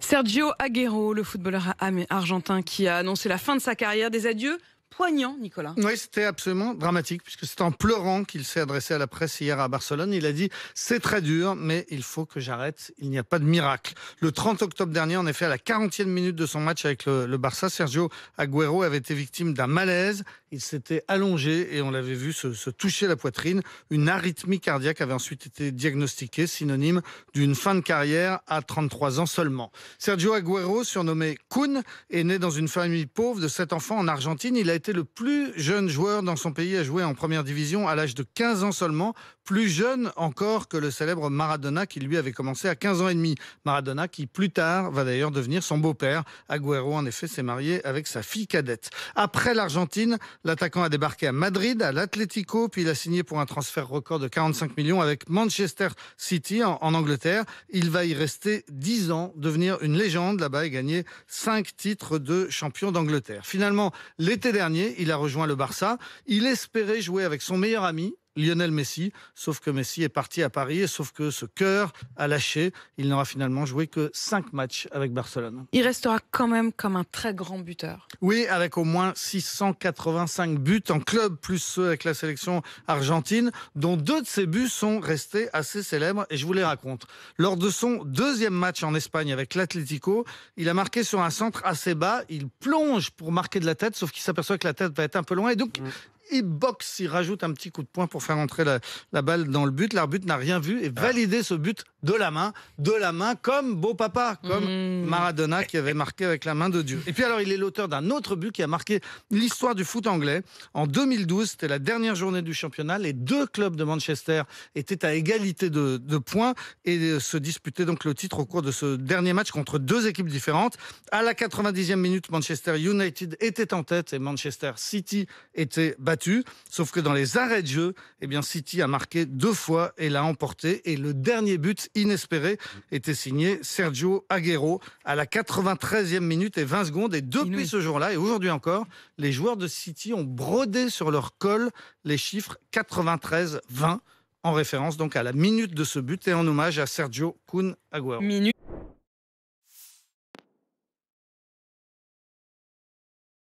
Sergio Aguero, le footballeur argentin qui a annoncé la fin de sa carrière, des adieux poignant, Nicolas. Oui, c'était absolument dramatique, puisque c'est en pleurant qu'il s'est adressé à la presse hier à Barcelone. Il a dit C'est très dur, mais il faut que j'arrête. Il n'y a pas de miracle. Le 30 octobre dernier, en effet, à la 40e minute de son match avec le, Barça, Sergio Aguero avait été victime d'un malaise. Il s'était allongé et on l'avait vu se, toucher la poitrine. Une arythmie cardiaque avait ensuite été diagnostiquée, synonyme d'une fin de carrière à 33 ans seulement. Sergio Agüero, surnommé Kun, est né dans une famille pauvre de 7 enfants en Argentine. Il a été le plus jeune joueur dans son pays à jouer en première division à l'âge de 15 ans seulement, plus jeune encore que le célèbre Maradona qui lui avait commencé à 15 ans et demi. Maradona qui plus tard va d'ailleurs devenir son beau-père. Agüero en effet s'est marié avec sa fille cadette. Après l'Argentine, l'attaquant a débarqué à Madrid, à l'Atlético, puis il a signé pour un transfert record de 45 millions avec Manchester City en, en Angleterre. Il va y rester 10 ans, devenir une légende là-bas et gagner 5 titres de champion d'Angleterre. Finalement, l'été dernier, il a rejoint le Barça. Il espérait jouer avec son meilleur ami, Lionel Messi, sauf que Messi est parti à Paris, et sauf que ce cœur a lâché. Il n'aura finalement joué que cinq matchs avec Barcelone. Il restera quand même comme un très grand buteur. Oui, avec au moins 685 buts en club, plus ceux avec la sélection argentine, dont deux de ses buts sont restés assez célèbres, et je vous les raconte. Lors de son deuxième match en Espagne avec l'Atlético, il a marqué sur un centre assez bas, il plonge pour marquer de la tête, sauf qu'il s'aperçoit que la tête va être un peu loin, et donc mm. Il boxe. Il rajoute un petit coup de poing pour faire entrer la, balle dans le but. L'arbitre n'a rien vu et ah. validé ce but de la main, de la main, comme beau papa, comme mmh. Maradona qui avait marqué avec la main de Dieu. Et puis alors, il est l'auteur d'un autre but qui a marqué l'histoire du foot anglais. En 2012, c'était la dernière journée du championnat. Les deux clubs de Manchester étaient à égalité de, de points et euh, se disputaient donc le titre au cours de ce dernier match contre deux équipes différentes. À la 90e minute, Manchester United était en tête et Manchester City était battu. Sauf que dans les arrêts de jeu, eh bien, City a marqué deux fois et l'a emporté. Et le dernier but inespéré était signé Sergio Aguero à la 93e minute et 20 secondes. Et depuis ce jour-là, et aujourd'hui encore, les joueurs de City ont brodé sur leur col les chiffres 93-20 en référence donc à la minute de ce but et en hommage à Sergio Kun Aguero.